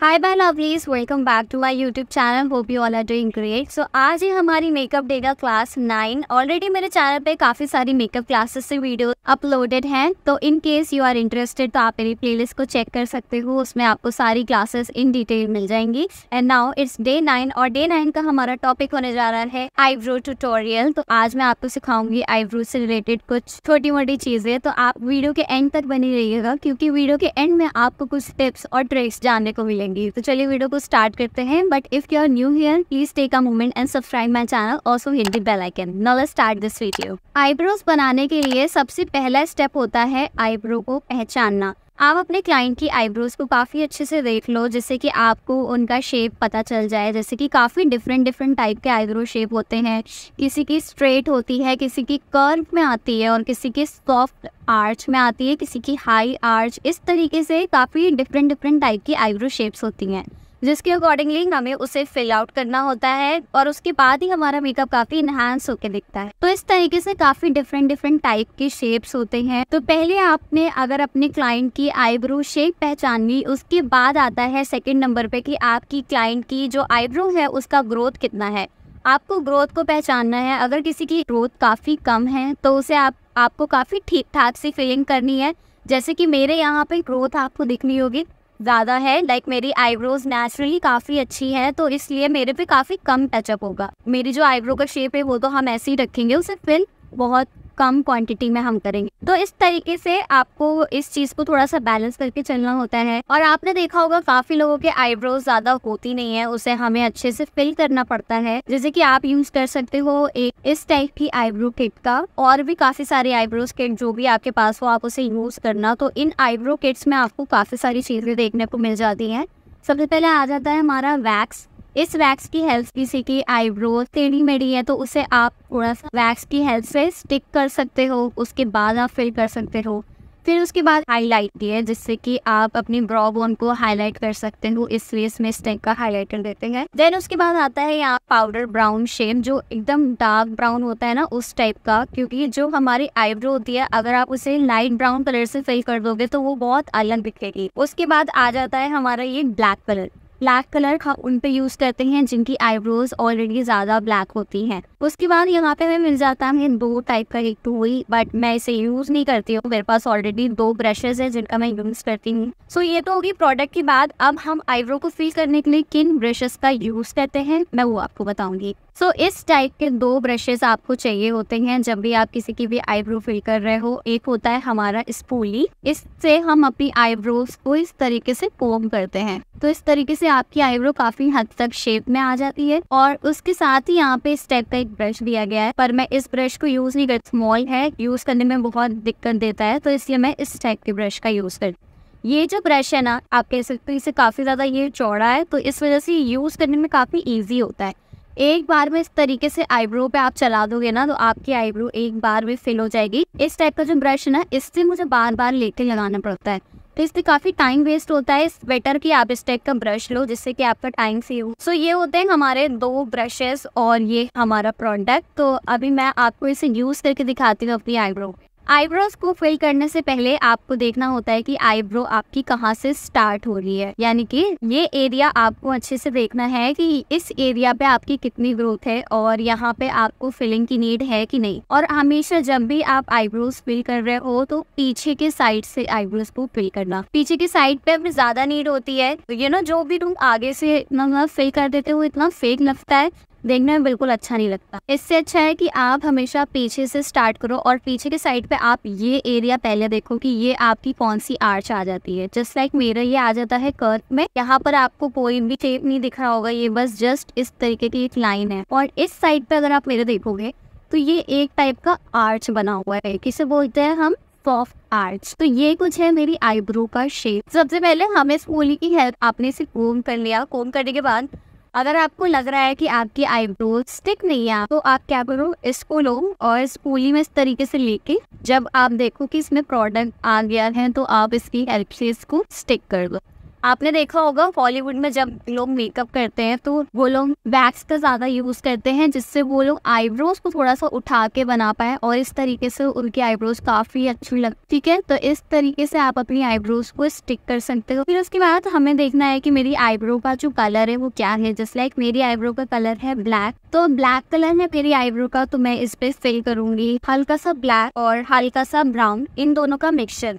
hi bye lovelies welcome back to my YouTube channel hope you all are doing great so आज ही हमारी makeup day का class nine already मेरे channel पे काफ़ी सारी मेकअप क्लासेस से वीडियो अपलोडेड हैं तो in case you are interested तो आप मेरी प्लेलिस्ट को चेक कर सकते हो उसमें आपको सारी क्लासेस इन डिटेल मिल जाएंगी and now it's day nine और डे नाइन का हमारा टॉपिक होने जा रहा है आईब्रो टूटोरियल तो आज मैं आपको सिखाऊंगी आईब्रो से रिलेटेड कुछ छोटी मोटी चीज़ें तो आप वीडियो के एंड तक बनी रहिएगा क्योंकि वीडियो के एंड में आपको कुछ टिप्स और ट्रिक्स जानने को मिलेगा करेंगी तो चलिए वीडियो को स्टार्ट करते हैं but if you are new here please take a moment and subscribe my channel also hit the bell icon now let's start this video eyebrows बनाने के लिए सबसे पहला स्टेप होता है आईब्रो को पहचानना आप अपने क्लाइंट की आईब्रोज़ को काफ़ी अच्छे से देख लो जैसे कि आपको उनका शेप पता चल जाए जैसे कि काफ़ी डिफरेंट डिफरेंट टाइप के आईब्रो शेप होते हैं किसी की स्ट्रेट होती है किसी की कर्व में आती है और किसी की सॉफ्ट आर्च में आती है किसी की हाई आर्च इस तरीके से काफ़ी डिफरेंट डिफरेंट टाइप की आईब्रो शेप्स होती हैं जिसके अकॉर्डिंगली हमें उसे फिल आउट करना होता है और उसके बाद ही हमारा मेकअप काफी इनहस होकर दिखता है तो इस तरीके से काफी डिफरेंट डिफरेंट टाइप के शेप्स होते हैं तो पहले आपने अगर अपने क्लाइंट की आईब्रो शेप पहचान ली उसके बाद आता है सेकेंड नंबर पे कि आपकी क्लाइंट की जो आईब्रो है उसका ग्रोथ कितना है आपको ग्रोथ को पहचानना है अगर किसी की ग्रोथ काफ़ी कम है तो उसे आप आपको काफ़ी ठीक ठाक सी फीलिंग करनी है जैसे कि मेरे यहाँ पे ग्रोथ आपको दिखनी होगी ज़्यादा है लाइक like मेरी आईब्रोज नेचुरली काफ़ी अच्छी है तो इसलिए मेरे पे काफ़ी कम टचअप होगा मेरी जो आईब्रो का शेप है वो तो हम ऐसे ही रखेंगे उसे फिल बहुत कम क्वांटिटी में हम करेंगे तो इस तरीके से आपको इस चीज को थोड़ा सा बैलेंस करके चलना होता है और आपने देखा होगा काफी लोगों के आईब्रोज ज्यादा होती नहीं है उसे हमें अच्छे से फिल करना पड़ता है जैसे कि आप यूज कर सकते हो एक इस टाइप की आईब्रो किट का और भी काफी सारे आईब्रोज किट जो भी आपके पास हो आप उसे यूज करना तो इन आईब्रो किट्स में आपको काफी सारी चीजें देखने को मिल जाती है सबसे पहले आ जाता है हमारा वैक्स इस वैक्स की हेल्प किसी की आईब्रो टेढ़ी मेढ़ी है तो उसे आप थोड़ा सा वैक्स की हेल्प से स्टिक कर सकते हो उसके बाद आप फिल कर सकते हो फिर उसके बाद हाईलाइट भी है जिससे कि आप अपनी ब्रॉ बोन को हाईलाइट कर सकते हो इसलिए इसमें इस टाइप का हाईलाइटर देते हैं देन उसके बाद आता है यहाँ पाउडर ब्राउन शेड जो एकदम डार्क ब्राउन होता है ना उस टाइप का क्योंकि जो हमारी आईब्रो होती है अगर आप उसे लाइट ब्राउन कलर से फिल कर दोगे तो वो बहुत अलग दिखेगी उसके बाद आ जाता है हमारा ये ब्लैक कलर ब्लैक कलर हम उन पे यूज़ करते हैं जिनकी आईब्रोज ऑलरेडी ज़्यादा ब्लैक होती हैं उसके बाद यहाँ पे हमें मिल जाता है दो टाइप का एक हुई बट मैं इसे यूज़ नहीं करती हूँ मेरे पास ऑलरेडी दो ब्रशेज हैं जिनका मैं यूज़ करती हूँ सो so, ये तो होगी प्रोडक्ट की बात अब हम आईब्रो को फिल करने के लिए किन ब्रशेस का यूज़ करते हैं मैं वो आपको बताऊंगी सो so, इस टाइप के दो ब्रशेस आपको चाहिए होते हैं जब भी आप किसी की भी आईब्रो फिल कर रहे हो एक होता है हमारा स्पूली इससे हम अपनी आईब्रोज को इस तरीके से कोम करते हैं तो इस तरीके से आपकी आईब्रो काफी हद तक शेप में आ जाती है और उसके साथ ही यहाँ पे इस टाइप का एक ब्रश दिया गया है पर मैं इस ब्रश को यूज नहीं करती स्मॉल है यूज करने में बहुत दिक्कत देता है तो इसलिए मैं इस टाइप के ब्रश का यूज करती ये जो ब्रश है ना आप कह सकते हो इसे काफ़ी ज़्यादा ये चौड़ा है तो इस वजह से यूज़ करने में काफ़ी ईजी होता है एक बार में इस तरीके से आईब्रो पे आप चला दोगे ना तो आपकी आईब्रो एक बार में फिल हो जाएगी इस टाइप का जो ब्रश है ना इससे मुझे बार बार लेके लगाना पड़ता है तो इससे काफी टाइम वेस्ट होता है इस बेटर कि आप इस टाइप का ब्रश लो जिससे कि आपका टाइम सेव हो सो ये होते हैं हमारे दो ब्रशेस और ये हमारा प्रोडक्ट तो अभी मैं आपको इसे यूज करके दिखाती हूँ अपनी आईब्रो आईब्रोज को फिल करने से पहले आपको देखना होता है कि आईब्रो आपकी कहाँ से स्टार्ट हो रही है यानी कि ये एरिया आपको अच्छे से देखना है कि इस एरिया पे आपकी कितनी ग्रोथ है और यहाँ पे आपको फिलिंग की नीड है कि नहीं और हमेशा जब भी आप आईब्रोज फिल कर रहे हो तो पीछे के साइड से आईब्रोज को फिल करना पीछे की साइड पे अगर ज्यादा नीड होती है यू नो तो जो भी तुम आगे से इतना फिल कर देते हो इतना फेक लगता है देखने में बिल्कुल अच्छा नहीं लगता इससे अच्छा है कि आप हमेशा पीछे से स्टार्ट करो और पीछे के साइड पे आप ये एरिया पहले देखो कि ये आपकी कौन सी आर्च आ जाती है जस्ट लाइक मेरा ये आ जाता है कर्क में यहाँ पर आपको कोई भी शेप नहीं दिख रहा होगा ये बस जस्ट इस तरीके की एक लाइन है और इस साइड पे अगर आप मेरे देखोगे तो ये एक टाइप का आर्च बना हुआ है किसे बोलते हैं हम सॉफ्ट आर्च तो ये कुछ है मेरी आईब्रो का शेप सबसे पहले हमें स्कूली की हेल्प आपने इसे कोम कर लिया कोम करने के बाद अगर आपको लग रहा है कि आपकी आईब्रोज स्टिक नहीं है तो आप क्या करो इसको लो और इस पूली में इस तरीके से लेके जब आप देखो कि इसमें प्रोडक्ट आ गया है तो आप इसकी हेल्प से इसको स्टिक कर दो आपने देखा होगा बॉलीवुड में जब लोग मेकअप करते हैं तो वो लोग वैक्स का ज़्यादा यूज़ करते हैं जिससे वो लोग आईब्रोज को थोड़ा सा उठा के बना पाए और इस तरीके से उनकी आईब्रोज काफ़ी अच्छी लग ठीक है तो इस तरीके से आप अपनी आईब्रोज को स्टिक कर सकते हो फिर उसके बाद हमें देखना है की मेरी आईब्रो का जो कलर है वो क्या है जैसे लाइक मेरी आईब्रो का कलर है ब्लैक तो ब्लैक कलर है मेरी आईब्रो का तो मैं इस पे फिल करूंगी हल्का सा ब्लैक और हल्का सा ब्राउन इन दोनों का मिक्सचर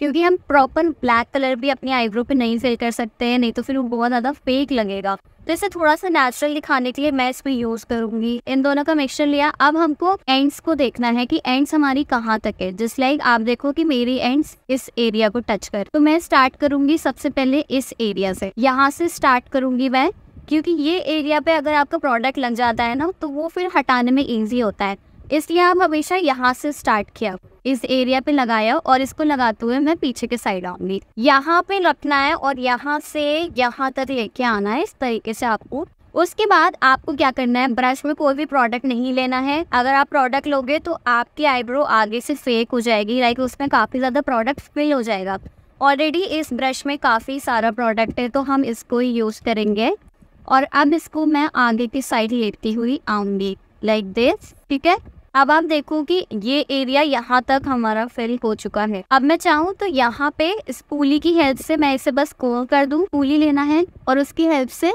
क्योंकि हम प्रॉपर ब्लैक कलर भी अपने आईब्रो पे नहीं फिल कर सकते हैं नहीं तो फिर वो बहुत ज़्यादा फेक लगेगा तो इसे थोड़ा सा नेचुरल दिखाने के लिए मैं इसको यूज़ करूंगी इन दोनों का मिक्सचर लिया अब हमको एंड्स को देखना है कि एंड्स हमारी कहाँ तक है जिस लाइक आप देखो कि मेरी एंड्स इस एरिया को टच कर तो मैं स्टार्ट करूंगी सबसे पहले इस एरिया से यहाँ से स्टार्ट करूंगी मैं क्योंकि ये एरिया पे अगर आपका प्रोडक्ट लग जाता है ना तो वो फिर हटाने में ईजी होता है इसलिए आप हमेशा यहाँ से स्टार्ट किया इस एरिया पे लगाया और इसको लगाते हुए मैं पीछे के साइड आऊंगी यहाँ पे रखना है और यहाँ से यहाँ तक लेके आना है इस तरीके से आपको उसके बाद आपको क्या करना है ब्रश में कोई भी प्रोडक्ट नहीं लेना है अगर आप प्रोडक्ट लोगे तो आपकी आईब्रो आगे से फेक हो जाएगी लाइक उसमें काफ़ी ज़्यादा प्रोडक्ट फिल हो जाएगा ऑलरेडी इस ब्रश में काफ़ी सारा प्रोडक्ट है तो हम इसको ही यूज़ करेंगे और अब इसको मैं आगे की साइड लेती हुई आऊँगी लाइक दिस ठीक है अब आप देखो कि ये एरिया यहाँ तक हमारा फिल हो चुका है अब मैं चाहूँ तो यहाँ पे इस पुली की हेल्प से मैं इसे बस कोम कर दू पुली लेना है और उसकी हेल्प से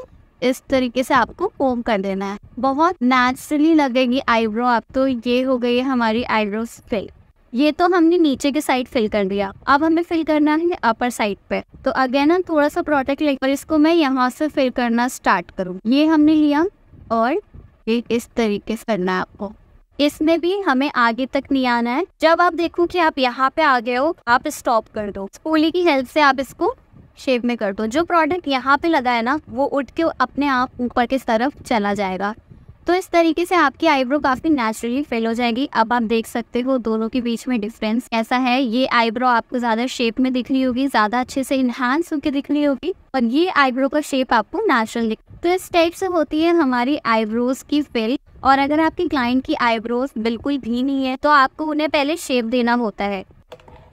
इस तरीके से आपको कोम कर देना है बहुत नेचुरली लगेगी आईब्रो आप तो ये हो गई है हमारी आईब्रोज फिल ये तो हमने नीचे के साइड फिल कर दिया अब हमें फिल करना है अपर साइड पे तो अगेन हम थोड़ा सा प्रोडक्ट लेकर इसको मैं यहाँ से फिल करना स्टार्ट करूँ ये हमने लिया और ये इस तरीके से करना है आपको इसमें भी हमें आगे तक नहीं आना है जब आप देखो कि आप यहाँ पे आ गए हो आप स्टॉप कर दो स्पूली की हेल्प से आप इसको शेप में कर दो जो प्रोडक्ट यहाँ पे लगा है ना वो उठ के अपने आप ऊपर की तरफ चला जाएगा तो इस तरीके से आपकी आईब्रो काफ़ी नेचुरली फेल हो जाएगी अब आप देख सकते हो दोनों के बीच में डिफरेंस कैसा है ये आईब्रो आपको ज़्यादा शेप में दिख रही होगी ज़्यादा अच्छे से इनहांस होकर दिख रही होगी और ये आईब्रो का शेप आपको नेचुरल दिख तो इस टाइप से होती है हमारी आईब्रोज की फेल और अगर आपके क्लाइंट की आईब्रोज बिल्कुल भी नहीं है तो आपको उन्हें पहले शेप देना होता है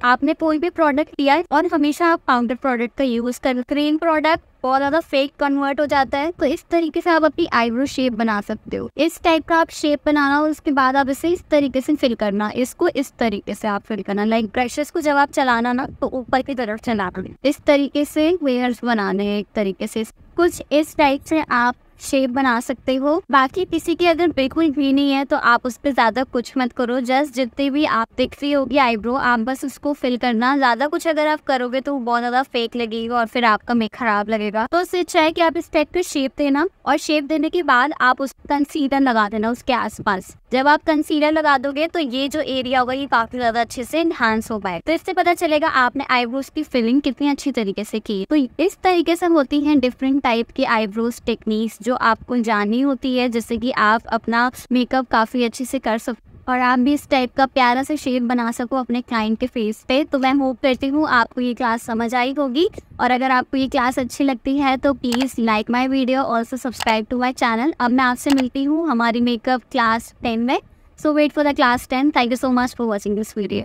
आपने कोई भी प्रोडक्ट लिया है और हमेशा आप पाउडर प्रोडक्ट का यूज़ कर क्रीम प्रोडक्ट बहुत ज़्यादा फेक कन्वर्ट हो जाता है तो इस तरीके से आप अपनी आईब्रो शेप बना सकते हो इस टाइप का आप शेप बनाना और उसके बाद आप इसे इस तरीके से फिल करना इसको इस तरीके से आप फिल करना लाइक ब्रशेस को जब आप चलाना ना तो ऊपर की तरफ चलाना इस तरीके से वेयर्स बनाने एक तरीके से कुछ इस टाइप से आप शेप बना सकते हो बाकी किसी की अगर बिल्कुल भी नहीं है तो आप उस पर ज़्यादा कुछ मत करो जस्ट जितने भी आप दिख रही होगी आईब्रो आप बस उसको फिल करना ज़्यादा कुछ अगर आप करोगे तो बहुत ज़्यादा फेक लगेगा और फिर आपका मेक खराब लगेगा तो उससे अच्छा है कि आप इस टाइप की शेप देना और शेप देने के बाद आप उस कंसीलर लगा देना उसके आस जब आप कंसीलर लगा दोगे तो ये जो एरिया होगा ये काफी ज्यादा अच्छे से एनहांस हो पाए तो इससे पता चलेगा आपने आईब्रोज की फिलिंग कितनी अच्छी तरीके से की तो इस तरीके से होती है डिफरेंट टाइप की आईब्रोज टेक्निक्स जो आपको जाननी होती है जैसे कि आप अपना मेकअप काफी अच्छे से कर सकते और आप भी इस टाइप का प्यारा सा शेप बना सको अपने क्लाइंट के फेस पे तो मैं होप करती हूँ आपको ये क्लास समझ आई होगी और अगर आपको ये क्लास अच्छी लगती है तो please like my video also subscribe to my channel अब मैं आपसे मिलती हूँ हमारी मेकअप क्लास टेन में so wait for the class ten thank you so much for watching this video